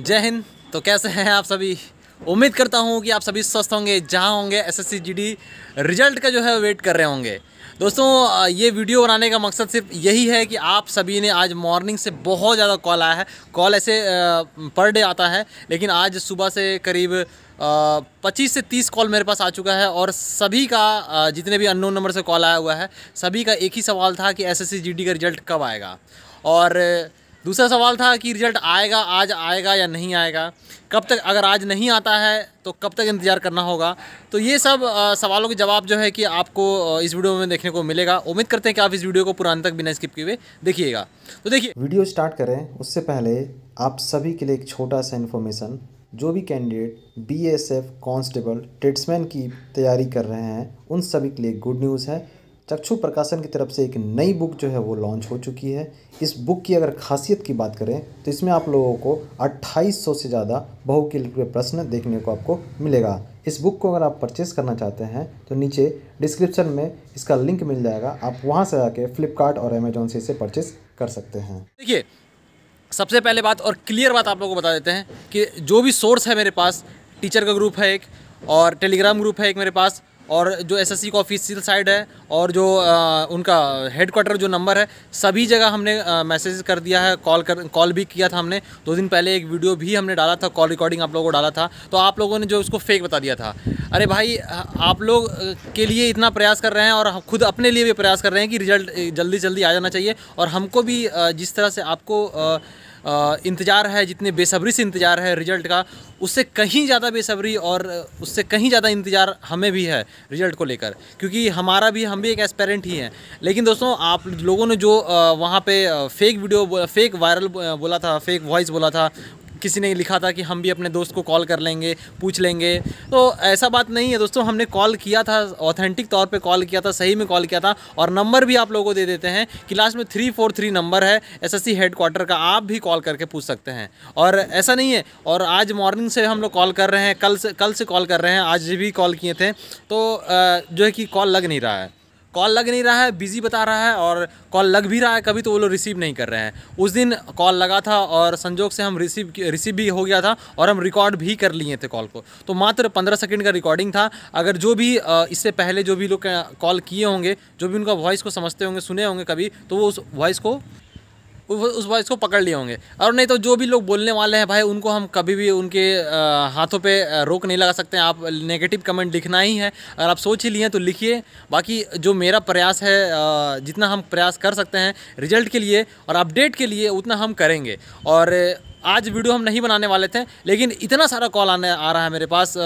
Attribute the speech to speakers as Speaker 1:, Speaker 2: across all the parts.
Speaker 1: जय हिंद तो कैसे हैं आप सभी उम्मीद करता हूँ कि आप सभी स्वस्थ होंगे जहाँ होंगे एसएससी जीडी रिजल्ट का जो है वेट कर रहे होंगे दोस्तों ये वीडियो बनाने का मकसद सिर्फ यही है कि आप सभी ने आज मॉर्निंग से बहुत ज़्यादा कॉल आया है कॉल ऐसे पर डे आता है लेकिन आज सुबह से करीब पच्चीस से तीस कॉल मेरे पास आ चुका है और सभी का जितने भी अननोन नंबर से कॉल आया हुआ है सभी का एक ही सवाल था कि एसएससी जीडी का रिजल्ट कब आएगा और दूसरा सवाल था कि रिजल्ट आएगा आज आएगा या नहीं आएगा कब तक अगर आज नहीं आता है तो कब तक इंतज़ार करना होगा तो ये सब आ, सवालों के जवाब जो है कि आपको इस वीडियो में देखने को मिलेगा उम्मीद करते हैं कि आप इस वीडियो को पुराने तक बिना स्किप किए हुए देखिएगा तो देखिए वीडियो स्टार्ट करें उससे पहले आप सभी के लिए एक छोटा सा इन्फॉर्मेशन जो भी candidate B S F constable tradesman की तैयारी कर रहे हैं उन सभी के लिए गुड न्यूज़ है चक्षु प्रकाशन की तरफ से एक नई बुक जो है वो लॉन्च हो चुकी है इस बुक की अगर खासियत की बात करें तो इसमें आप लोगों को 2800 से ज़्यादा बहुकिल के प्रश्न देखने को आपको मिलेगा इस बुक को अगर आप परचेस करना चाहते हैं तो नीचे डिस्क्रिप्शन में इसका लिंक मिल जाएगा आप वहाँ से जाके फ्लिपकार्ट और अमेजोन से इसे परचेस कर सकते हैं देखिए सबसे पहले बात और क्लियर बात आप लोगों को बता देते हैं कि जो भी सोर्स है मेरे पास टीचर का ग्रुप है एक और टेलीग्राम ग्रुप है एक मेरे पास और जो एसएससी का ऑफिशियल साइड है और जो आ, उनका हेडक्वार्टर जो नंबर है सभी जगह हमने मैसेज कर दिया है कॉल कर कॉल भी किया था हमने दो दिन पहले एक वीडियो भी हमने डाला था कॉल रिकॉर्डिंग आप लोगों को डाला था तो आप लोगों ने जो उसको फेक बता दिया था अरे भाई आप लोग के लिए इतना प्रयास कर रहे हैं और खुद अपने लिए भी प्रयास कर रहे हैं कि रिजल्ट जल्दी जल्दी आ जाना चाहिए और हमको भी जिस तरह से आपको इंतज़ार है जितने बेसब्री से इंतज़ार है रिजल्ट का उससे कहीं ज़्यादा बेसब्री और उससे कहीं ज़्यादा इंतज़ार हमें भी है रिजल्ट को लेकर क्योंकि हमारा भी हम भी एक एस्पेरेंट ही हैं लेकिन दोस्तों आप लोगों ने जो वहाँ पे फेक वीडियो फेक वायरल बोला था फेक वॉइस बोला था किसी ने लिखा था कि हम भी अपने दोस्त को कॉल कर लेंगे पूछ लेंगे तो ऐसा बात नहीं है दोस्तों हमने कॉल किया था ऑथेंटिक तौर पर कॉल किया था सही में कॉल किया था और नंबर भी आप लोगों को दे देते हैं कि लास्ट में थ्री फोर थ्री नंबर है एसएससी हेडक्वार्टर का आप भी कॉल करके पूछ सकते हैं और ऐसा नहीं है और आज मॉर्निंग से हम लोग कॉल कर रहे हैं कल से कल से कॉल कर रहे हैं आज भी कॉल किए थे तो जो है कि कॉल लग नहीं रहा है कॉल लग नहीं रहा है बिज़ी बता रहा है और कॉल लग भी रहा है कभी तो वो लोग रिसीव नहीं कर रहे हैं उस दिन कॉल लगा था और संजोग से हम रिसीव रिसीव भी हो गया था और हम रिकॉर्ड भी कर लिए थे कॉल को तो मात्र पंद्रह सेकेंड का रिकॉर्डिंग था अगर जो भी इससे पहले जो भी लोग कॉल किए होंगे जो भी उनका वॉइस को समझते होंगे सुने होंगे कभी तो वो उस वॉइस को उस वॉइस को पकड़ लिए होंगे और नहीं तो जो भी लोग बोलने वाले हैं भाई उनको हम कभी भी उनके हाथों पे रोक नहीं लगा सकते हैं आप नेगेटिव कमेंट लिखना ही है अगर आप सोच ही लिए तो लिखिए बाकी जो मेरा प्रयास है जितना हम प्रयास कर सकते हैं रिजल्ट के लिए और अपडेट के लिए उतना हम करेंगे और आज वीडियो हम नहीं बनाने वाले थे लेकिन इतना सारा कॉल आने आ रहा है मेरे पास आ,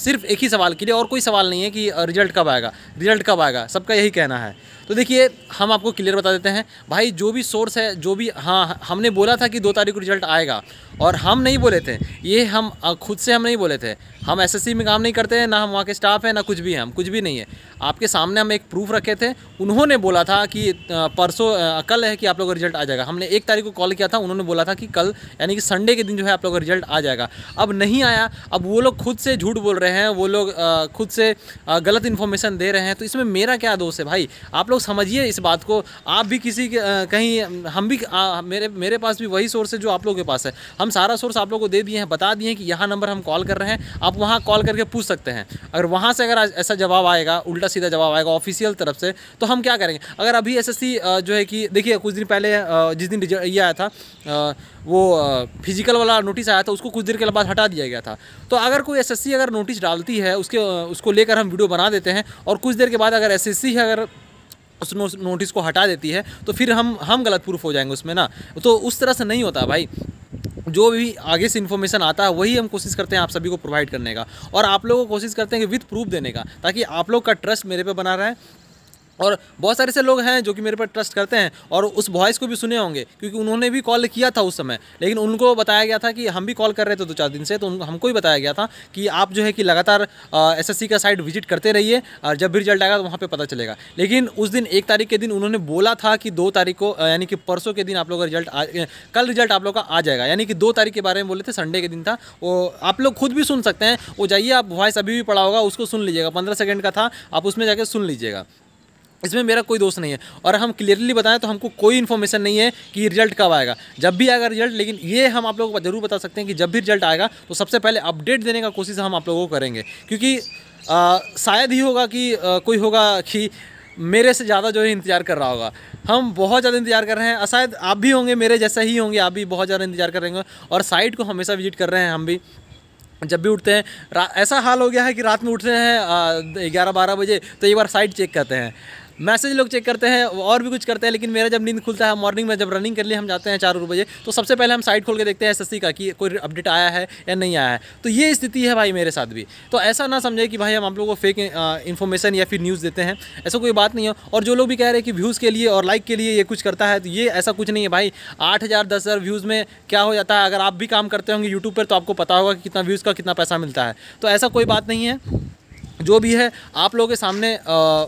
Speaker 1: सिर्फ एक ही सवाल के लिए और कोई सवाल नहीं है कि रिजल्ट कब आएगा रिजल्ट कब आएगा सबका यही कहना है तो देखिए हम आपको क्लियर बता देते हैं भाई जो भी सोर्स है जो भी हाँ हमने बोला था कि दो तारीख को रिजल्ट आएगा और हम नहीं बोले थे ये हम खुद से हम नहीं बोले थे हम एसएससी में काम नहीं करते हैं ना हम वहाँ के स्टाफ हैं ना कुछ भी हैं हम कुछ भी नहीं है आपके सामने हम एक प्रूफ रखे थे उन्होंने बोला था कि परसों कल है कि आप लोगों का रिजल्ट आ जाएगा हमने एक तारीख को कॉल किया था उन्होंने बोला था कि कल यानी कि संडे के दिन जो है आप लोगों का रिजल्ट आ जाएगा अब नहीं आया अब वो लोग खुद से झूठ बोल रहे हैं वो लोग खुद से गलत इन्फॉर्मेशन दे रहे हैं तो इसमें मेरा क्या दोष है भाई आप लोग समझिए इस बात को आप भी किसी के कहीं हम भी मेरे मेरे पास भी वही सोर्स है जो आप लोगों के पास है हम हम सारा सोर्स आप लोग को दे दिए हैं बता दिए हैं कि यहाँ नंबर हम कॉल कर रहे हैं आप वहाँ कॉल करके पूछ सकते हैं अगर वहाँ से अगर ऐसा जवाब आएगा उल्टा सीधा जवाब आएगा ऑफिशियल तरफ से तो हम क्या करेंगे अगर अभी एस जो है कि देखिए कुछ दिन पहले जिस दिन ये आया था वो फिजिकल वाला नोटिस आया था उसको कुछ देर के बाद हटा दिया गया था तो अगर कोई एसएससी अगर नोटिस डालती है उसके उसको लेकर हम वीडियो बना देते हैं और कुछ देर के बाद अगर एसएससी अगर उस नोटिस को हटा देती है तो फिर हम हम गलत प्रूफ हो जाएंगे उसमें ना तो उस तरह से नहीं होता भाई जो भी आगे से इन्फॉर्मेशन आता है वही हम कोशिश करते हैं आप सभी को प्रोवाइड करने का और आप लोगों को कोशिश करते हैं कि विथ प्रूफ देने का ताकि आप लोग का ट्रस्ट मेरे पे बना रहे और बहुत सारे से लोग हैं जो कि मेरे पर ट्रस्ट करते हैं और उस वॉइस को भी सुने होंगे क्योंकि उन्होंने भी कॉल किया था उस समय लेकिन उनको बताया गया था कि हम भी कॉल कर रहे थे दो चार दिन से तो हमको ही बताया गया था कि आप जो है कि लगातार एसएससी का साइट विजिट करते रहिए और जब भी रिजल्ट आएगा तो वहाँ पर पता चलेगा लेकिन उस दिन एक तारीख के दिन उन्होंने बोला था कि दो तारीख को यानी कि परसों के दिन आप लोग का रिजल्ट कल रिजल्ट आप लोग का आ जाएगा यानी कि दो तारीख के बारे में बोले थे संडे के दिन था वो आप लोग खुद भी सुन सकते हैं वो जाइए आप वॉइस अभी भी पड़ा होगा उसको सुन लीजिएगा पंद्रह सेकेंड का था आप उसमें जाकर सुन लीजिएगा इसमें मेरा कोई दोस्त नहीं है और हम क्लियरली बताएं तो हमको कोई इन्फॉर्मेशन नहीं है कि रिजल्ट कब आएगा जब भी आएगा रिजल्ट लेकिन ये हम आप लोगों को जरूर बता सकते हैं कि जब भी रिजल्ट आएगा तो सबसे पहले अपडेट देने का कोशिश हम आप लोगों को करेंगे क्योंकि आ, शायद ही होगा कि आ, कोई होगा कि मेरे से ज़्यादा जो है इंतज़ार कर रहा होगा हम बहुत ज़्यादा इंतजार कर रहे हैं शायद आप भी होंगे मेरे जैसे ही होंगे आप भी बहुत ज़्यादा इंतजार कर रहे और साइट को हमेशा विजिट कर रहे हैं हम भी जब भी उठते हैं ऐसा हाल हो गया है कि रात में उठते हैं ग्यारह बारह बजे तो एक बार साइट चेक करते हैं मैसेज लोग चेक करते हैं और भी कुछ करते हैं लेकिन मेरा जब नींद खुलता है मॉर्निंग में जब रनिंग कर लिए हम जाते हैं चार बजे तो सबसे पहले हम साइट खोल के देखते हैं एस का कि कोई अपडेट आया है या नहीं आया है तो ये स्थिति है भाई मेरे साथ भी तो ऐसा ना समझे कि भाई हम आप लोग को फेक इन्फॉर्मेशन या फिर न्यूज़ देते हैं ऐसा कोई बात नहीं है और जो लोग भी कह रहे हैं कि व्यूज़ के लिए और लाइक के लिए ये कुछ करता है तो ये ऐसा कुछ नहीं है भाई आठ हज़ार दस हज़ार व्यूज़ में क्या हो जाता है अगर आप भी काम करते होंगे यूट्यूब पर तो आपको पता होगा कि कितना व्यूज़ का कितना पैसा मिलता है तो ऐसा कोई बात नहीं है जो भी है आप लोगों के सामने आ,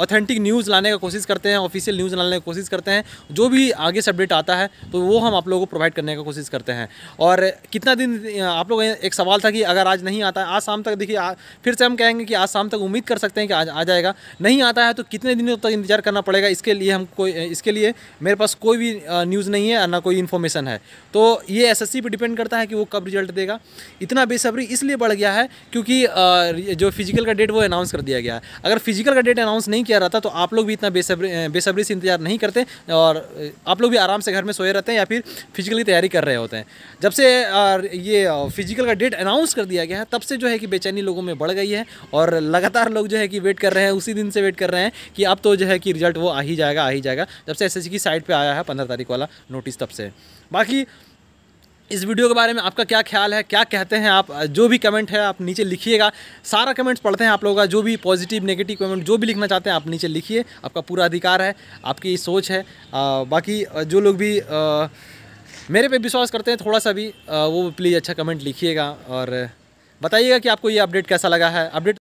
Speaker 1: ऑथेंटिक न्यूज़ लाने का कोशिश करते हैं ऑफिशियल न्यूज़ लाने की कोशिश करते हैं जो भी आगे से अपडेट आता है तो वो हम आप लोगों को प्रोवाइड करने का कोशिश करते हैं और कितना दिन आप लोग एक सवाल था कि अगर आज नहीं आता आज शाम तक देखिए फिर से हम कहेंगे कि आज शाम तक उम्मीद कर सकते हैं कि आज आ जाएगा नहीं आता है तो कितने दिनों तक इंतजार करना पड़ेगा इसके लिए हम कोई इसके लिए मेरे पास कोई भी न्यूज़ नहीं है ना कोई इन्फॉर्मेशन है तो ये एस एस डिपेंड करता है कि वो कब रिजल्ट देगा इतना बेसब्री इसलिए बढ़ गया है क्योंकि जो फिजिकल का डेट वो अनाउंस कर दिया गया है अगर फिजिकल का डेट अनाउंस नहीं नहीं किया रहता तो आप लोग भी इतना बेसब्री बेसब्री से इंतजार नहीं करते और आप लोग भी आराम से घर में सोए रहते हैं या फिर फिजिकल की तैयारी कर रहे होते हैं जब से ये फिजिकल का डेट अनाउंस कर दिया गया है तब से जो है कि बेचैनी लोगों में बढ़ गई है और लगातार लोग जो है कि वेट कर रहे हैं उसी दिन से वेट कर रहे हैं कि अब तो जो है कि रिजल्ट वो आ ही जाएगा आ ही जाएगा जब से एस की साइट पर आया है पंद्रह तारीख वाला नोटिस तब से बाकी इस वीडियो के बारे में आपका क्या ख्याल है क्या कहते हैं आप जो भी कमेंट है आप नीचे लिखिएगा सारा कमेंट्स पढ़ते हैं आप लोगों का जो भी पॉजिटिव नेगेटिव कमेंट जो भी लिखना चाहते हैं आप नीचे लिखिए आपका पूरा अधिकार है आपकी सोच है आ, बाकी जो लोग भी आ, मेरे पे विश्वास करते हैं थोड़ा सा भी आ, वो प्लीज़ अच्छा कमेंट लिखिएगा और बताइएगा कि आपको ये अपडेट कैसा लगा है अपडेट